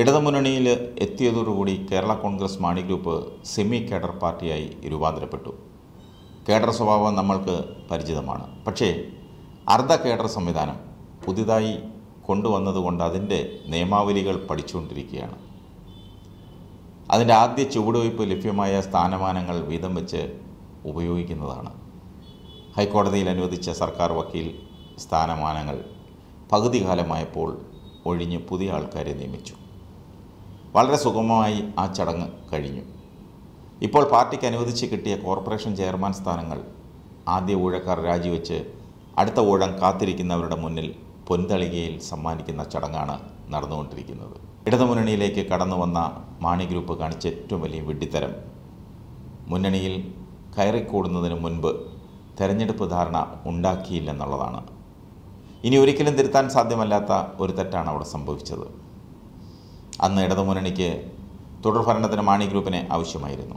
ഇടതുമുന്നണിയിൽ എത്തിയതോടുകൂടി Kerala Congress Mani group semi cadre പാർട്ടിയായി രൂപാന്തരപ്പെട്ടു കേഡർ സ്വഭാവം നമ്മൾക്ക് പരിചിതമാണ് പക്ഷേ അർദ്ധ കേഡർ സംവിധാനം പുതിയതായി കൊണ്ടുവന്നതുകൊണ്ട് അതിൻ്റെ നിയമാവലികൾ പഠിച്ചുകൊണ്ടിരിക്കുകയാണ് അതിൻ്റെ ആദ്യ ചുവടുവയ്പ് ലഭ്യമായ സ്ഥാനമാനങ്ങൾ വീതം വെച്ച് ഉപയോഗിക്കുന്നതാണ് ഹൈക്കോടതിയിൽ അനുവദിച്ച സർക്കാർ വക്കീൽ സ്ഥാനമാനങ്ങൾ പകുതി കാലമായപ്പോൾ ഒഴിഞ്ഞ് പുതിയ ആൾക്കാരെ നിയമിച്ചു വളരെ സുഗമമായി ആ ചടങ്ങ് കഴിഞ്ഞു ഇപ്പോൾ പാർട്ടിക്ക് അനുവദിച്ച് കിട്ടിയ കോർപ്പറേഷൻ ചെയർമാൻ സ്ഥാനങ്ങൾ ആദ്യ ഊഴക്കാർ രാജിവെച്ച് അടുത്ത ഊഴം കാത്തിരിക്കുന്നവരുടെ മുന്നിൽ പൊൻതളികയിൽ സമ്മാനിക്കുന്ന ചടങ്ങാണ് നടന്നുകൊണ്ടിരിക്കുന്നത് ഇടതുമുന്നണിയിലേക്ക് കടന്നു വന്ന മാണി ഗ്രൂപ്പ് കാണിച്ച ഏറ്റവും വലിയ വെട്ടിത്തരം മുന്നണിയിൽ കയറിക്കൂടുന്നതിന് മുൻപ് തെരഞ്ഞെടുപ്പ് ധാരണ ഉണ്ടാക്കിയില്ലെന്നുള്ളതാണ് ഇനി ഒരിക്കലും തിരുത്താൻ സാധ്യമല്ലാത്ത ഒരു തെറ്റാണ് അവിടെ സംഭവിച്ചത് അന്ന് ഇടതുമുന്നണിക്ക് തുടർഭരണത്തിന് മാണി ഗ്രൂപ്പിനെ ആവശ്യമായിരുന്നു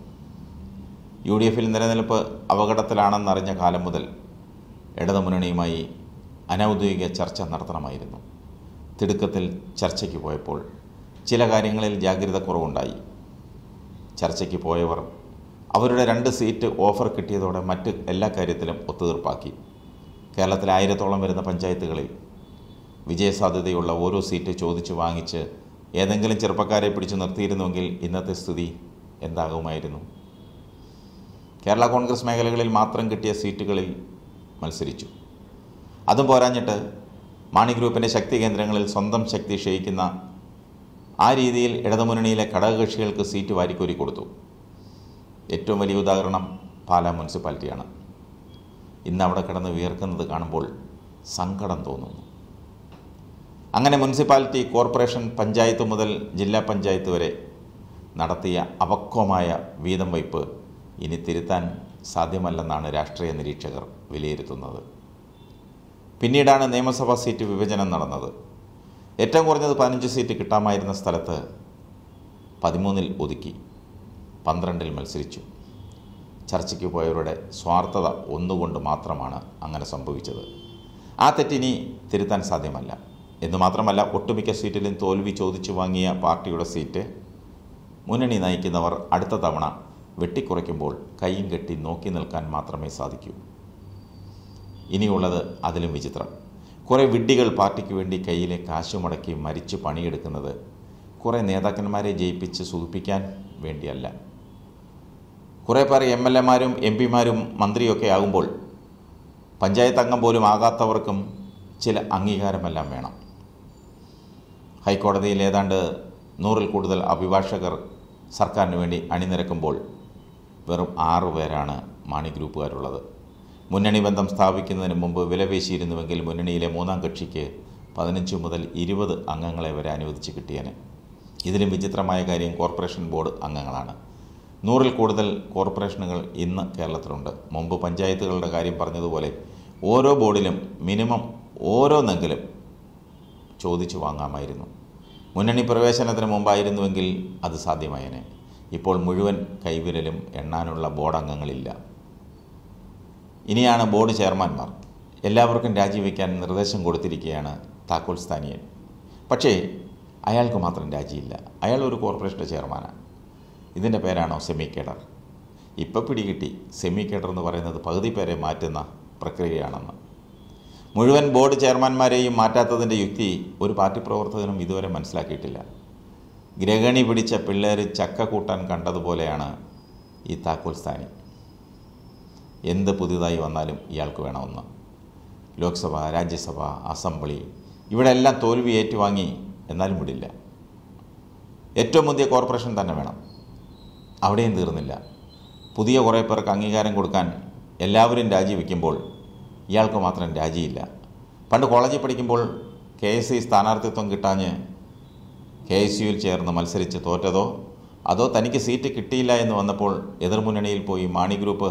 യു ഡി എഫിൽ നിലനിൽപ്പ് അപകടത്തിലാണെന്നറിഞ്ഞ കാലം മുതൽ ഇടതുമുന്നണിയുമായി അനൗദ്യോഗിക ചർച്ച നടത്തണമായിരുന്നു തിടുക്കത്തിൽ ചർച്ചയ്ക്ക് പോയപ്പോൾ ചില കാര്യങ്ങളിൽ ജാഗ്രത കുറവുണ്ടായി ചർച്ചയ്ക്ക് പോയവർ അവരുടെ രണ്ട് സീറ്റ് ഓഫർ കിട്ടിയതോടെ മറ്റ് എല്ലാ കാര്യത്തിലും ഒത്തുതീർപ്പാക്കി കേരളത്തിൽ ആയിരത്തോളം വരുന്ന പഞ്ചായത്തുകളിൽ വിജയസാധ്യതയുള്ള ഓരോ സീറ്റ് ചോദിച്ചു വാങ്ങിച്ച് ഏതെങ്കിലും ചെറുപ്പക്കാരെ പിടിച്ചു നിർത്തിയിരുന്നുവെങ്കിൽ ഇന്നത്തെ സ്ഥിതി എന്താകുമായിരുന്നു കേരള കോൺഗ്രസ് മേഖലകളിൽ മാത്രം കിട്ടിയ സീറ്റുകളിൽ മത്സരിച്ചു അതും പോരാഞ്ഞിട്ട് മാണി ഗ്രൂപ്പിൻ്റെ ശക്തി കേന്ദ്രങ്ങളിൽ സ്വന്തം ശക്തി ക്ഷയിക്കുന്ന ആ രീതിയിൽ ഇടതുമുന്നണിയിലെ ഘടകകക്ഷികൾക്ക് സീറ്റ് വാരിക്കോരി കൊടുത്തു ഏറ്റവും വലിയ ഉദാഹരണം പാലാ മുനിസിപ്പാലിറ്റിയാണ് ഇന്ന് അവിടെ കിടന്ന് വിയർക്കുന്നത് കാണുമ്പോൾ സങ്കടം തോന്നുന്നു അങ്ങനെ മുനിസിപ്പാലിറ്റി കോർപ്പറേഷൻ പഞ്ചായത്ത് മുതൽ ജില്ലാ പഞ്ചായത്ത് വരെ നടത്തിയ അപക്വമായ വീതം വയ്പ് ഇനി തിരുത്താൻ സാധ്യമല്ലെന്നാണ് രാഷ്ട്രീയ നിരീക്ഷകർ വിലയിരുത്തുന്നത് പിന്നീടാണ് നിയമസഭാ സീറ്റ് വിഭജനം നടന്നത് ഏറ്റവും കുറഞ്ഞത് പതിനഞ്ച് സീറ്റ് കിട്ടാമായിരുന്ന സ്ഥലത്ത് പതിമൂന്നിൽ ഒതുക്കി പന്ത്രണ്ടിൽ മത്സരിച്ചു ചർച്ചയ്ക്ക് പോയവരുടെ സ്വാർത്ഥത ഒന്നുകൊണ്ട് മാത്രമാണ് അങ്ങനെ സംഭവിച്ചത് ആ തെറ്റിനി തിരുത്താൻ സാധ്യമല്ല എന്ന് മാത്രമല്ല ഒട്ടുമിക്ക സീറ്റിലും തോൽവി ചോദിച്ചു വാങ്ങിയ പാർട്ടിയുടെ സീറ്റ് മുന്നണി നയിക്കുന്നവർ അടുത്ത തവണ വെട്ടിക്കുറയ്ക്കുമ്പോൾ കൈയും കെട്ടി നോക്കി നിൽക്കാൻ മാത്രമേ സാധിക്കൂ ഇനിയുള്ളത് അതിലും വിചിത്രം കുറേ വിഡ്ഢികൾ പാർട്ടിക്ക് വേണ്ടി കയ്യിലെ മടക്കി മരിച്ചു പണിയെടുക്കുന്നത് കുറേ നേതാക്കന്മാരെ ജയിപ്പിച്ച് സൂചിപ്പിക്കാൻ വേണ്ടിയല്ല കുറേ പേർ എം എൽ എമാരും എം പിമാരും മന്ത്രിയൊക്കെ ആകുമ്പോൾ പഞ്ചായത്ത് അംഗം പോലും ആകാത്തവർക്കും ചില അംഗീകാരമെല്ലാം വേണം ഹൈക്കോടതിയിൽ ഏതാണ്ട് നൂറിൽ കൂടുതൽ അഭിഭാഷകർ സർക്കാരിന് വേണ്ടി അണിനിരക്കുമ്പോൾ വെറും ആറു പേരാണ് മാണി ഗ്രൂപ്പുകാരുള്ളത് മുന്നണി ബന്ധം സ്ഥാപിക്കുന്നതിന് മുമ്പ് വിലപേശിയിരുന്നുവെങ്കിൽ മുന്നണിയിലെ മൂന്നാം കക്ഷിക്ക് പതിനഞ്ച് മുതൽ ഇരുപത് അംഗങ്ങളെ വരെ അനുവദിച്ച് കിട്ടിയേനെ ഇതിലും വിചിത്രമായ കാര്യം കോർപ്പറേഷൻ ബോർഡ് അംഗങ്ങളാണ് നൂറിൽ കൂടുതൽ കോർപ്പറേഷനുകൾ ഇന്ന് കേരളത്തിലുണ്ട് മുമ്പ് പഞ്ചായത്തുകളുടെ കാര്യം പറഞ്ഞതുപോലെ ഓരോ ബോർഡിലും മിനിമം ഓരോന്നെങ്കിലും ചോദിച്ചു വാങ്ങാമായിരുന്നു മുന്നണി പ്രവേശനത്തിന് മുമ്പായിരുന്നുവെങ്കിൽ അത് സാധ്യമായേനെ ഇപ്പോൾ മുഴുവൻ കൈവിരലും എണ്ണാനുള്ള ബോർഡ് അംഗങ്ങളില്ല ഇനിയാണ് ബോർഡ് ചെയർമാൻമാർ എല്ലാവർക്കും രാജിവെക്കാൻ നിർദ്ദേശം കൊടുത്തിരിക്കുകയാണ് താക്കോൽ സ്ഥാനിയൻ പക്ഷേ അയാൾക്ക് മാത്രം രാജിയില്ല അയാൾ ഒരു കോർപ്പറേഷൻ്റെ ചെയർമാനാണ് ഇതിൻ്റെ പേരാണോ സെമി കേഡർ ഇപ്പം പിടികിട്ടി സെമി കേഡർ എന്ന് പറയുന്നത് പകുതി പേരെ മാറ്റുന്ന പ്രക്രിയയാണെന്ന് മുഴുവൻ ബോർഡ് ചെയർമാൻമാരെയും മാറ്റാത്തതിൻ്റെ യുക്തി ഒരു പാർട്ടി പ്രവർത്തകനും ഇതുവരെ മനസ്സിലാക്കിയിട്ടില്ല ഗ്രഹണി പിടിച്ച പിള്ളേർ ചക്ക കൂട്ടാൻ കണ്ടതുപോലെയാണ് ഈ താക്കോൽ സ്ഥാനി എന്ത് പുതിയതായി വന്നാലും ഇയാൾക്ക് വേണമെന്ന് ലോക്സഭ രാജ്യസഭ അസംബ്ലി ഇവിടെ എല്ലാം തോൽവി ഏറ്റുവാങ്ങി എന്നാലും വിടില്ല ഏറ്റവും പുതിയ കോർപ്പറേഷൻ തന്നെ വേണം അവിടെയും തീർന്നില്ല പുതിയ കുറേ പേർക്ക് അംഗീകാരം കൊടുക്കാൻ എല്ലാവരും രാജിവെക്കുമ്പോൾ ഇയാൾക്ക് മാത്രം രാജിയില്ല പണ്ട് കോളേജിൽ പഠിക്കുമ്പോൾ കെ എസ് സി സ്ഥാനാർത്ഥിത്വം കിട്ടാഞ്ഞ് കെ എസ് യുവിൽ ചേർന്ന് മത്സരിച്ച് തോറ്റതോ അതോ തനിക്ക് സീറ്റ് കിട്ടിയില്ല എന്ന് വന്നപ്പോൾ എതിർമുന്നണിയിൽ പോയി മാണി ഗ്രൂപ്പ്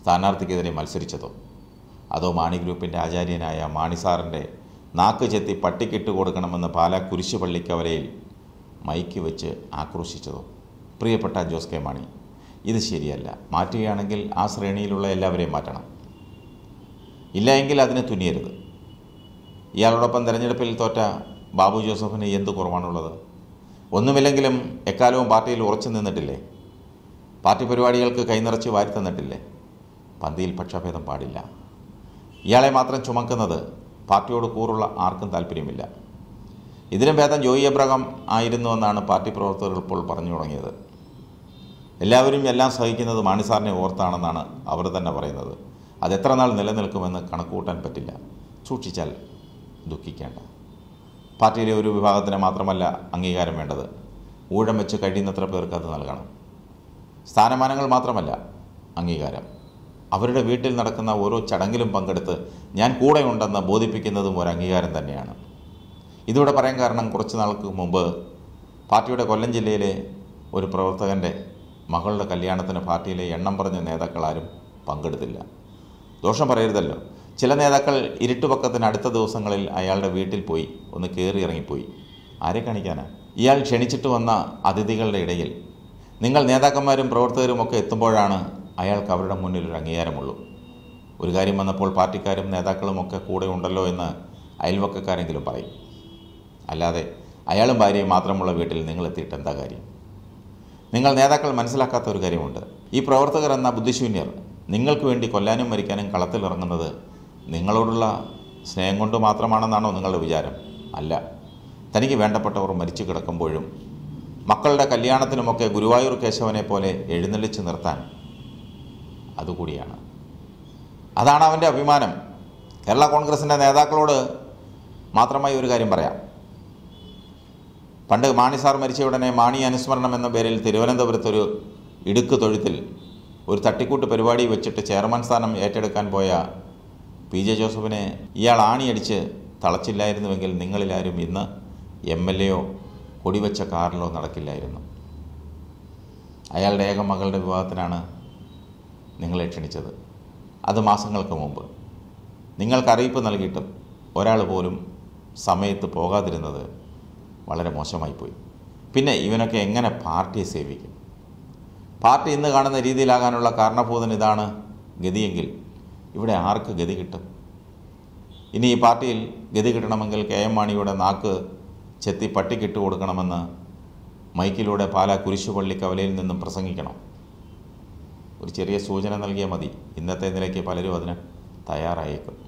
സ്ഥാനാർത്ഥിക്കെതിരെ മത്സരിച്ചതോ അതോ മാണി ഗ്രൂപ്പിൻ്റെ ആചാര്യനായ മാണി സാറിൻ്റെ നാക്ക് ചെത്തി പട്ടിക്കിട്ട് കൊടുക്കണമെന്ന് പാലാ കുരിശുപള്ളിക്കവരയിൽ മൈക്ക് വെച്ച് ആക്രോശിച്ചതോ പ്രിയപ്പെട്ട ജോസ് കെ മാണി ഇത് ശരിയല്ല മാറ്റുകയാണെങ്കിൽ ആ ശ്രേണിയിലുള്ള എല്ലാവരെയും മാറ്റണം ഇല്ല എങ്കിൽ അതിനെ തുനിയരുത് ഇയാളോടൊപ്പം തെരഞ്ഞെടുപ്പിൽ തോറ്റ ബാബു ജോസഫിന് എന്ത് കുറവാണുള്ളത് ഒന്നുമില്ലെങ്കിലും എക്കാലവും പാർട്ടിയിൽ ഉറച്ചു നിന്നിട്ടില്ലേ പാർട്ടി പരിപാടികൾക്ക് കൈനിറച്ച് വാരി തന്നിട്ടില്ലേ പന്തിയിൽ പക്ഷഭേദം പാടില്ല ഇയാളെ മാത്രം ചുമക്കുന്നത് പാർട്ടിയോട് കൂറുള്ള ആർക്കും താല്പര്യമില്ല ഇതിനും ഭേദം ജോയി ആയിരുന്നു ആയിരുന്നുവെന്നാണ് പാർട്ടി പ്രവർത്തകർ ഇപ്പോൾ പറഞ്ഞു തുടങ്ങിയത് എല്ലാവരും എല്ലാം സഹിക്കുന്നത് മാണിസാറിനെ ഓർത്താണെന്നാണ് അവർ തന്നെ പറയുന്നത് അതെത്ര നാൾ നിലനിൽക്കുമെന്ന് കണക്കുകൂട്ടാൻ പറ്റില്ല സൂക്ഷിച്ചാൽ ദുഃഖിക്കേണ്ട പാർട്ടിയിലെ ഒരു വിഭാഗത്തിന് മാത്രമല്ല അംഗീകാരം വേണ്ടത് ഊഴം വെച്ച് കഴിയുന്നത്ര പേർക്ക് അത് നൽകണം സ്ഥാനമാനങ്ങൾ മാത്രമല്ല അംഗീകാരം അവരുടെ വീട്ടിൽ നടക്കുന്ന ഓരോ ചടങ്ങിലും പങ്കെടുത്ത് ഞാൻ കൂടെയുണ്ടെന്ന് ബോധിപ്പിക്കുന്നതും ഒരു അംഗീകാരം തന്നെയാണ് ഇതിവിടെ പറയാൻ കാരണം കുറച്ച് നാൾക്ക് മുമ്പ് പാർട്ടിയുടെ കൊല്ലം ജില്ലയിലെ ഒരു പ്രവർത്തകൻ്റെ മകളുടെ കല്യാണത്തിന് പാർട്ടിയിലെ എണ്ണം പറഞ്ഞ നേതാക്കളാരും പങ്കെടുത്തില്ല ദോഷം പറയരുതല്ലോ ചില നേതാക്കൾ ഇരുട്ടുപക്കത്തിന് അടുത്ത ദിവസങ്ങളിൽ അയാളുടെ വീട്ടിൽ പോയി ഒന്ന് കയറി ഇറങ്ങിപ്പോയി ആരെ കാണിക്കാനാ ഇയാൾ ക്ഷണിച്ചിട്ട് വന്ന അതിഥികളുടെ ഇടയിൽ നിങ്ങൾ നേതാക്കന്മാരും പ്രവർത്തകരും ഒക്കെ എത്തുമ്പോഴാണ് അയാൾക്ക് അവരുടെ മുന്നിൽ ഒരു അംഗീകാരമുള്ളൂ ഒരു കാര്യം വന്നപ്പോൾ പാർട്ടിക്കാരും നേതാക്കളും ഒക്കെ കൂടെ ഉണ്ടല്ലോ എന്ന് അയൽവക്കക്കാരെങ്കിലും പറയും അല്ലാതെ അയാളും ഭാര്യയും മാത്രമുള്ള വീട്ടിൽ നിങ്ങൾ എത്തിയിട്ട് എന്താ കാര്യം നിങ്ങൾ നേതാക്കൾ മനസ്സിലാക്കാത്ത ഒരു കാര്യമുണ്ട് ഈ പ്രവർത്തകർ എന്ന ബുദ്ധിശൂന്യർ നിങ്ങൾക്ക് വേണ്ടി കൊല്ലാനും മരിക്കാനും കളത്തിലിറങ്ങുന്നത് നിങ്ങളോടുള്ള സ്നേഹം കൊണ്ട് മാത്രമാണെന്നാണോ നിങ്ങളുടെ വിചാരം അല്ല തനിക്ക് വേണ്ടപ്പെട്ടവർ മരിച്ചു കിടക്കുമ്പോഴും മക്കളുടെ കല്യാണത്തിനുമൊക്കെ ഗുരുവായൂർ കേശവനെ പോലെ എഴുന്നള്ളിച്ച് നിർത്താൻ അതുകൂടിയാണ് അതാണ് അവൻ്റെ അഭിമാനം കേരള കോൺഗ്രസിൻ്റെ നേതാക്കളോട് മാത്രമായി ഒരു കാര്യം പറയാം പണ്ട് മാണി സാർ മരിച്ച ഉടനെ മാണി അനുസ്മരണം എന്ന പേരിൽ തിരുവനന്തപുരത്തൊരു ഇടുക്ക് തൊഴുത്തിൽ ഒരു തട്ടിക്കൂട്ട് പരിപാടി വെച്ചിട്ട് ചെയർമാൻ സ്ഥാനം ഏറ്റെടുക്കാൻ പോയ പി ജെ ജോസഫിനെ ഇയാൾ ആണിയടിച്ച് തളച്ചില്ലായിരുന്നുവെങ്കിൽ നിങ്ങളിലാരും ഇന്ന് എം എൽ എയോ കൊടിവെച്ച കാറിലോ നടക്കില്ലായിരുന്നു അയാളുടെ ഏക മകളുടെ വിവാഹത്തിനാണ് നിങ്ങളെ ക്ഷണിച്ചത് അത് മാസങ്ങൾക്ക് മുമ്പ് നിങ്ങൾക്ക് അറിയിപ്പ് നൽകിയിട്ടും ഒരാൾ പോലും സമയത്ത് പോകാതിരുന്നത് വളരെ മോശമായിപ്പോയി പിന്നെ ഇവനൊക്കെ എങ്ങനെ പാർട്ടിയെ സേവിക്കും പാർട്ടി ഇന്ന് കാണുന്ന രീതിയിലാകാനുള്ള കാരണഭൂതൻ ഇതാണ് ഗതിയെങ്കിൽ ഇവിടെ ആർക്ക് ഗതി കിട്ടും ഇനി ഈ പാർട്ടിയിൽ ഗതി കിട്ടണമെങ്കിൽ കെ എം മാണിയുടെ നാക്ക് ചെത്തി പട്ടിക്കിട്ട് കൊടുക്കണമെന്ന് മൈക്കിലൂടെ പാല കുരിശുപള്ളി കവലയിൽ നിന്നും പ്രസംഗിക്കണം ഒരു ചെറിയ സൂചന നൽകിയാൽ മതി ഇന്നത്തെ നിലയ്ക്ക് പലരും അതിന് തയ്യാറായേക്കും